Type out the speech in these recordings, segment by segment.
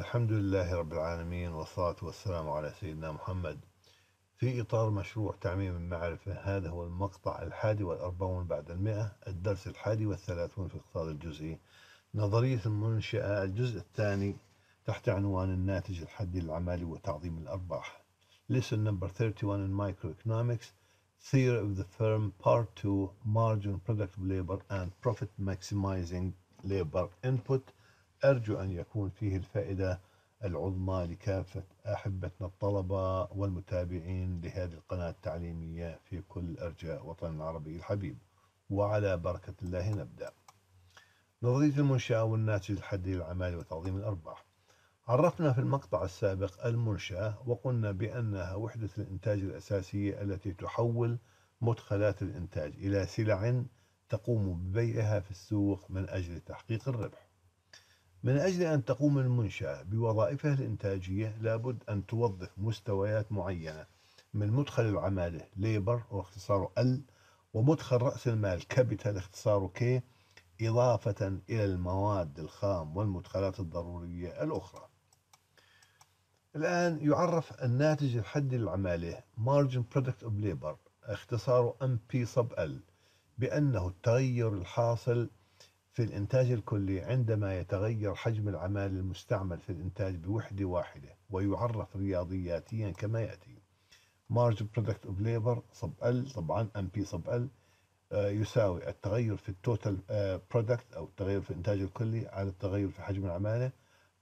الحمد لله رب العالمين والصلاة والسلام على سيدنا محمد في إطار مشروع تعميم المعرفة هذا هو المقطع الحادي والأربعون بعد المئة الدرس الحادي والثلاثون في الاقتصاد الجزئي نظرية المنشأة الجزء الثاني تحت عنوان الناتج الحدي العمالي وتعظيم الأرباح Lesson number 31 in Microeconomics Theory of the Firm Part 2 Margin Productive Labor and Profit Maximizing Labor Input أرجو أن يكون فيه الفائدة العظمى لكافة أحبتنا الطلبة والمتابعين لهذه القناة التعليمية في كل أرجاء وطن العربي الحبيب وعلى بركة الله نبدأ نظرية المنشأة والناتج الحدي للعمال وتعظيم الأرباح عرفنا في المقطع السابق المنشأة وقلنا بأنها وحدة الإنتاج الأساسية التي تحول مدخلات الإنتاج إلى سلع تقوم ببيعها في السوق من أجل تحقيق الربح من أجل أن تقوم المنشأة بوظائفها الإنتاجية لابد أن توظف مستويات معينة من مدخل العمالة ليبر واختصاره ال ومدخل رأس المال كابيتال اختصاره كي إضافة إلى المواد الخام والمدخلات الضرورية الأخرى الآن يعرف الناتج الحدي للعمالة Margin Product of Labor اختصاره MP sub L بأنه التغير الحاصل في الإنتاج الكلي عندما يتغير حجم العمال المستعمل في الإنتاج بوحدة واحدة ويعرف رياضياتيا كما يأتي مارج برودكت اوف ليبر صب ال طبعا ام بي صب ال يساوي التغير في التوتال آه، برودكت او التغير في الانتاج الكلي على التغير في حجم العماله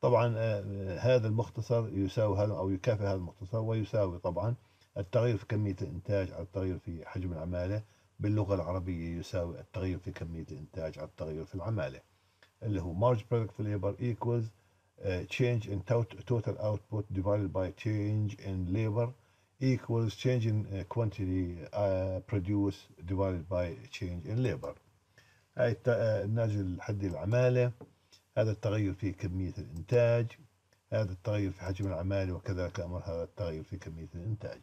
طبعا آه، هذا المختصر يساوي هذا او يكافئ هذا المختصر ويساوي طبعا التغير في كميه الانتاج على التغير في حجم العماله باللغة العربية يساوي التغير في كمية الإنتاج على التغير في العمالة اللي هو Marge Product Labor equals uh, change in total output divided by change in labor equals change in uh, quantity uh, produced divided by change in labor هاي uh, نازل حد العمالة هذا التغير في كمية الإنتاج هذا التغير في حجم العمالة وكذلك أمر هذا التغير في كمية الإنتاج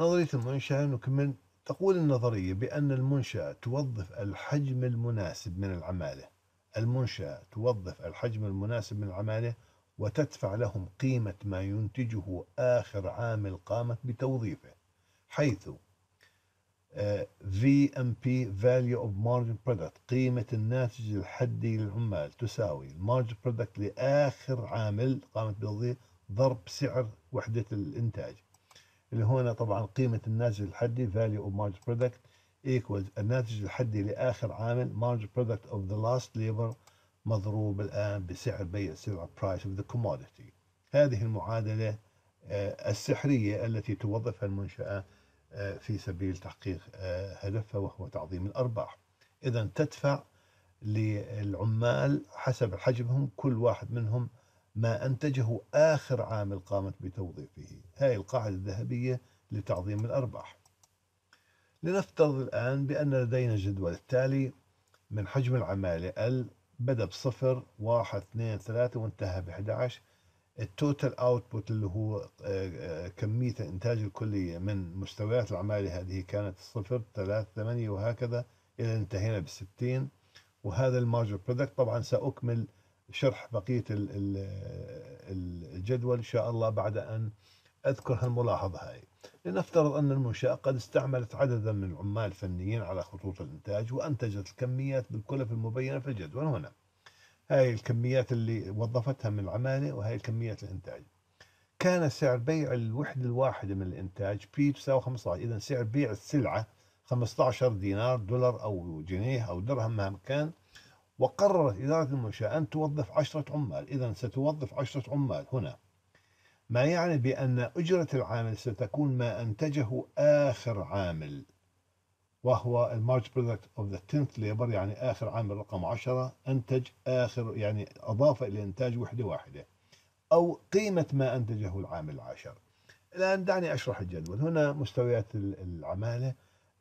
نظرية المنشأة نكمل تقول النظرية بأن المنشأة توظف الحجم المناسب من العمالة المنشأة توظف الحجم المناسب من العمالة وتدفع لهم قيمة ما ينتجه آخر عامل قامت بتوظيفه حيث آه، VMP Value of Margin Product قيمة الناتج الحدي للعمال تساوي المارجن برودكت لآخر عامل قامت بتوظيفه ضرب سعر وحدة الإنتاج اللي هنا طبعا قيمة الناتج الحدي value of marginal product equals الناتج الحدي لآخر عامل marginal product of the last labor مضروب الآن بسعر بيع السلعة price of the commodity هذه المعادلة آه، السحرية التي توظفها المنشأة آه، في سبيل تحقيق آه، هدفها وهو تعظيم الأرباح إذا تدفع للعمال حسب حجمهم كل واحد منهم ما أنتجه آخر عامل قامت بتوظيفه هاي القاعدة الذهبية لتعظيم الأرباح لنفترض الآن بأن لدينا الجدول التالي من حجم العمالة ال بدأ بصفر واحد اثنين ثلاثة وانتهى ب 11 التوتال اوتبوت اللي هو آه، آه، كمية الإنتاج الكلية من مستويات العمالة هذه كانت صفر ثلاثة ثمانية وهكذا إلى انتهينا بستين وهذا المارجر برودكت طبعا سأكمل شرح بقية الجدول إن شاء الله بعد أن أذكر هالملاحظة هاي لنفترض أن المنشأة قد استعملت عددا من العمال الفنيين على خطوط الإنتاج وأنتجت الكميات بالكلف المبينة في الجدول هنا هاي الكميات اللي وظفتها من العمالة وهاي الكميات الإنتاج كان سعر بيع الوحدة الواحدة من الإنتاج بي تساوي 15 إذا سعر بيع السلعة 15 دينار دولار أو جنيه أو درهم مهما كان وقررت إدارة المنشأة أن توظف عشرة عمال إذا ستوظف عشرة عمال هنا ما يعني بأن أجرة العامل ستكون ما أنتجه آخر عامل وهو المارج برودكت اوف ذا 10th ليبر يعني آخر عامل رقم 10 أنتج آخر يعني أضاف إلى إنتاج وحدة واحدة أو قيمة ما أنتجه العامل العاشر الآن دعني أشرح الجدول هنا مستويات العمالة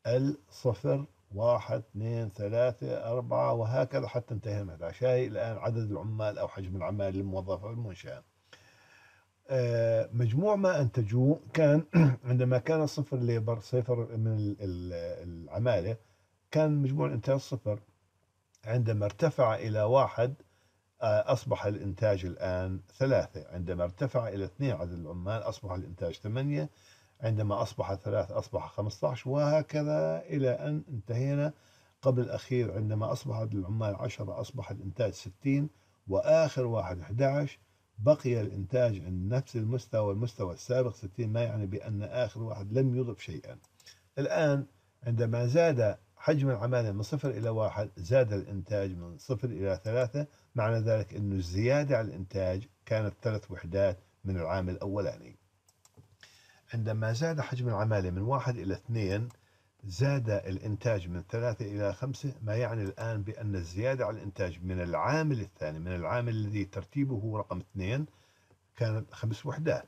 الصفر واحد اثنين ثلاثة أربعة وهكذا حتى انتهينا من العشاء الآن عدد العمال أو حجم العمال الموظفة المنشأة آه، مجموع ما أنتجوا كان عندما كان صفر ليبر صفر من العمالة كان مجموع الإنتاج صفر عندما ارتفع إلى واحد آه، أصبح الإنتاج الآن ثلاثة عندما ارتفع إلى اثنين عدد العمال أصبح الإنتاج ثمانية عندما أصبح ثلاث أصبح 15 وهكذا إلى أن انتهينا قبل الأخير عندما أصبح العمال 10 أصبح الإنتاج 60 وآخر واحد 11 بقي الإنتاج عند نفس المستوى المستوى السابق 60 ما يعني بأن آخر واحد لم يضف شيئا الآن عندما زاد حجم العمالة من صفر إلى واحد زاد الإنتاج من صفر إلى ثلاثة معنى ذلك أن الزيادة على الإنتاج كانت ثلاث وحدات من العام الأولاني عندما زاد حجم العمالة من واحد إلى اثنين زاد الإنتاج من ثلاثة إلى خمسة ما يعني الآن بأن الزيادة على الإنتاج من العامل الثاني من العامل الذي ترتيبه رقم اثنين كانت خمس وحدات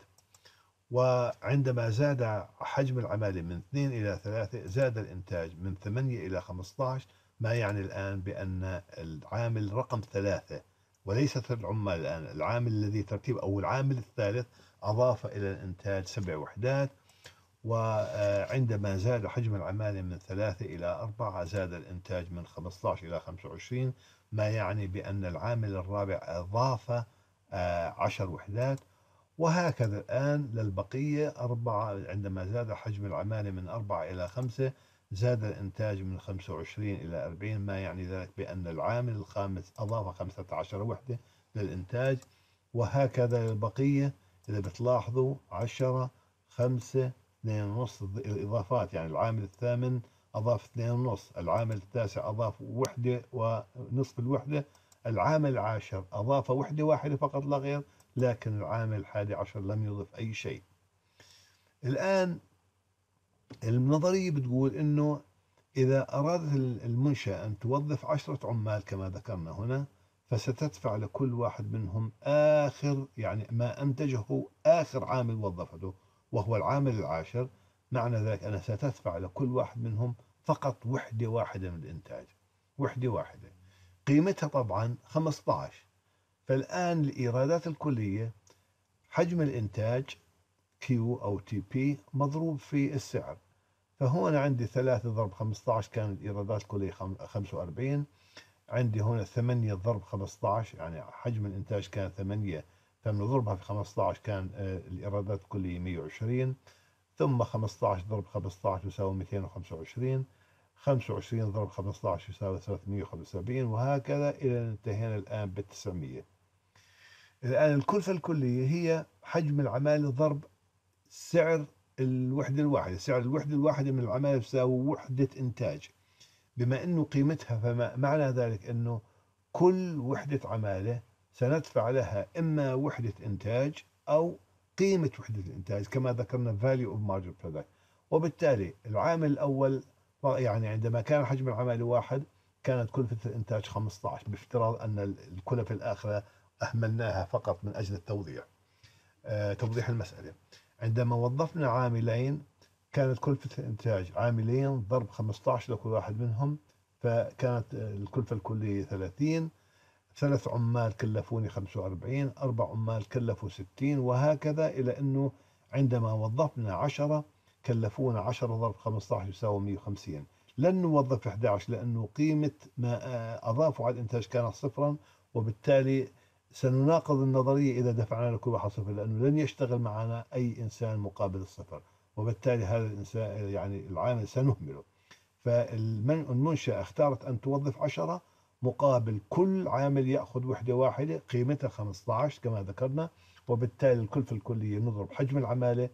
وعندما زاد حجم العمالة من اثنين إلى ثلاثة زاد الإنتاج من 8 إلى 15 ما يعني الآن بأن العامل رقم ثلاثة وليست العمال الآن العامل الذي ترتيب أو العامل الثالث أضاف إلى الإنتاج سبع وحدات وعندما زاد حجم العمالة من ثلاثة إلى أربعة زاد الإنتاج من 15 إلى 25 ما يعني بأن العامل الرابع أضاف آه، عشر وحدات وهكذا الآن للبقية أربعة عندما زاد حجم العمالة من أربعة إلى خمسة زاد الإنتاج من 25 إلى 40 ما يعني ذلك بأن العامل الخامس أضاف 15 وحدة للإنتاج وهكذا البقية إذا بتلاحظوا 10 5 2.5 الإضافات يعني العامل الثامن أضاف 2.5 العامل التاسع أضاف وحدة ونصف الوحدة العامل العاشر أضاف وحدة واحدة فقط لا غير لكن العامل الحادي عشر لم يضف أي شيء الآن النظرية بتقول أنه إذا أرادت المنشأة أن توظف عشرة عمال كما ذكرنا هنا فستدفع لكل واحد منهم آخر يعني ما أنتجه آخر عامل وظفته وهو العامل العاشر معنى ذلك أنا ستدفع لكل واحد منهم فقط وحدة واحدة من الإنتاج وحدة واحدة قيمتها طبعا 15 فالآن الإيرادات الكلية حجم الإنتاج كيو أو تي بي مضروب في السعر فهون عندي 3 ضرب 15 كانت الإيرادات كلية 45 عندي هنا 8 ضرب 15 يعني حجم الإنتاج كان 8 فبنضربها في 15 كان آه، الإيرادات الكلية 120 ثم 15 ضرب 15 يساوي 225 25 ضرب 15 يساوي 375 وهكذا إلى أن انتهينا الآن بال 900 الآن الكلفة الكلية هي حجم العمالة ضرب سعر الوحدة الواحدة سعر الوحدة الواحدة من العمالة تساوي وحدة إنتاج بما أنه قيمتها فما معنى ذلك أنه كل وحدة عمالة سندفع لها إما وحدة إنتاج أو قيمة وحدة الإنتاج كما ذكرنا value of marginal product وبالتالي العامل الأول يعني عندما كان حجم العمالة واحد كانت كلفة الإنتاج 15 بافتراض أن الكلف الآخرة أهملناها فقط من أجل التوضيح آه، توضيح المسألة عندما وظفنا عاملين كانت كلفة الإنتاج عاملين ضرب 15 لكل واحد منهم فكانت الكلفة الكلية 30 ثلاث عمال كلفوني 45 أربع عمال كلفوا 60 وهكذا إلى أنه عندما وظفنا 10 كلفونا 10 ضرب 15 يساوي 150 لن نوظف 11 لأنه قيمة ما أضافوا على الإنتاج كانت صفرا وبالتالي سنناقض النظرية إذا دفعنا لكل واحد صفر لأنه لن يشتغل معنا أي إنسان مقابل الصفر وبالتالي هذا الإنسان يعني العامل سنهمله فالمنشأة اختارت أن توظف عشرة مقابل كل عامل يأخذ وحدة واحدة قيمتها 15 كما ذكرنا وبالتالي الكلفة الكلية نضرب حجم العمالة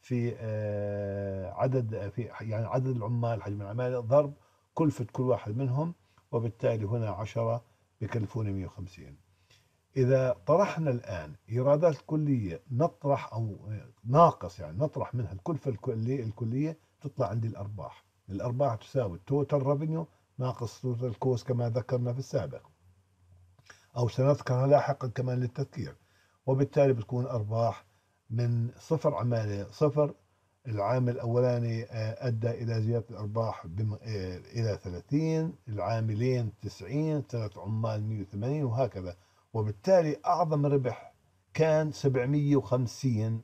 في آه، عدد في يعني عدد العمال حجم العمالة ضرب كلفة كل واحد منهم وبالتالي هنا 10 بكلفوني 150 إذا طرحنا الآن إيرادات كلية نطرح أو ناقص يعني نطرح منها الكلفة الكلية, الكلية تطلع عندي الأرباح الأرباح تساوي التوتال ريفينيو ناقص توتال كوست كما ذكرنا في السابق أو سنذكرها لاحقا كمان للتذكير وبالتالي بتكون أرباح من صفر عمالة صفر العام الأولاني آه، أدى إلى زيادة الأرباح آه، إلى 30 العاملين 90 ثلاث عمال 180 وهكذا وبالتالي أعظم ربح كان 750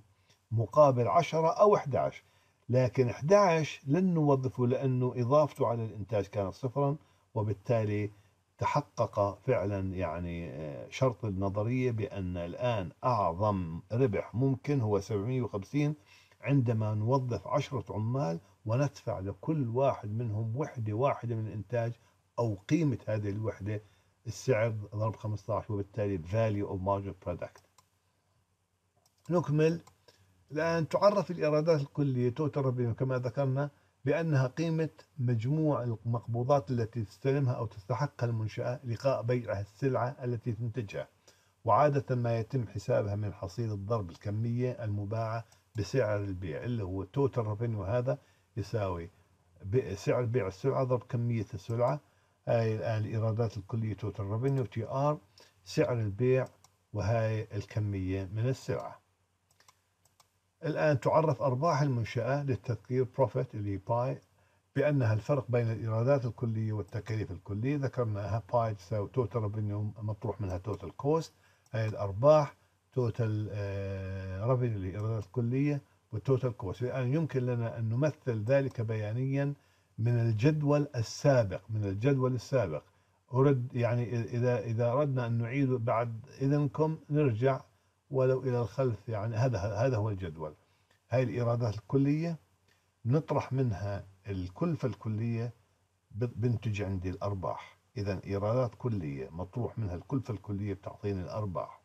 مقابل 10 أو 11 لكن 11 لن نوظفه لأنه إضافته على الإنتاج كانت صفرا وبالتالي تحقق فعلا يعني آه، شرط النظرية بأن الآن أعظم ربح ممكن هو 750 عندما نوظف عشرة عمال وندفع لكل واحد منهم وحدة واحدة من الإنتاج أو قيمة هذه الوحدة السعر ضرب 15 وبالتالي value of marginal product نكمل الآن تعرف الإيرادات الكلية توتر كما ذكرنا بأنها قيمة مجموع المقبوضات التي تستلمها أو تستحقها المنشأة لقاء بيعها السلعة التي تنتجها وعادة ما يتم حسابها من حصيلة ضرب الكمية المباعة بسعر البيع اللي هو توتر ريفينيو هذا يساوي سعر بيع السلعة ضرب كمية السلعة هاي الإيرادات الكلية توتال ريفينيو تي آر سعر البيع وهاي الكمية من السلعة الآن تعرف أرباح المنشأة للتذكير بروفيت اللي باي بأنها الفرق بين الإيرادات الكلية والتكاليف الكلية ذكرناها باي تساوي توتال ريفينيو مطروح منها توتال كوست هاي الأرباح توتال آه، ريفينيو الإيرادات الكلية والتوتال كوست الآن يمكن لنا أن نمثل ذلك بيانيا من الجدول السابق من الجدول السابق أرد يعني إذا إذا أردنا أن نعيد بعد إذنكم نرجع ولو إلى الخلف يعني هذا هذا هو الجدول هاي الإيرادات الكلية نطرح منها الكلفة الكلية بنتج عندي الأرباح إذا إيرادات كلية مطروح منها الكلفة الكلية بتعطيني الأرباح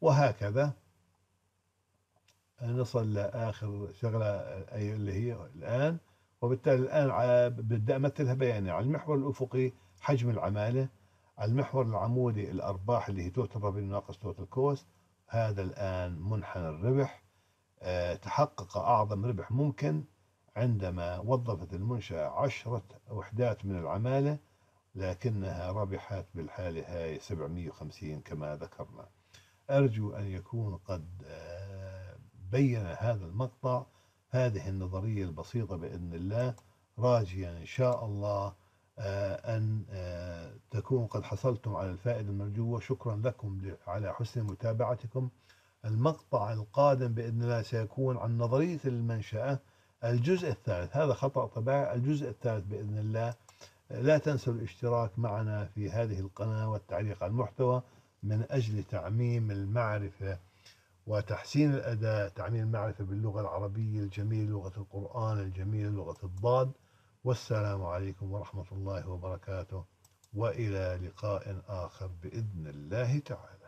وهكذا نصل لآخر شغلة اللي هي الآن وبالتالي الآن بدي أمثلها بياني على المحور الأفقي حجم العمالة على المحور العمودي الأرباح اللي هي توتال بالناقص ناقص توتال كوست هذا الآن منحنى الربح آه، تحقق أعظم ربح ممكن عندما وظفت المنشأة عشرة وحدات من العمالة لكنها ربحت بالحالة هاي 750 كما ذكرنا أرجو أن يكون قد آه، بين هذا المقطع هذه النظرية البسيطة بإذن الله راجيا إن شاء الله آه، أن آه، تكون قد حصلتم على الفائدة المرجوة شكرا لكم على حسن متابعتكم المقطع القادم بإذن الله سيكون عن نظرية المنشأة الجزء الثالث هذا خطأ طباعي الجزء الثالث بإذن الله آه، لا تنسوا الاشتراك معنا في هذه القناة والتعليق على المحتوى من أجل تعميم المعرفة وتحسين الأداء تعني المعرفة باللغة العربية الجميلة لغة القرآن الجميلة لغة الضاد والسلام عليكم ورحمة الله وبركاته وإلى لقاء آخر بإذن الله تعالى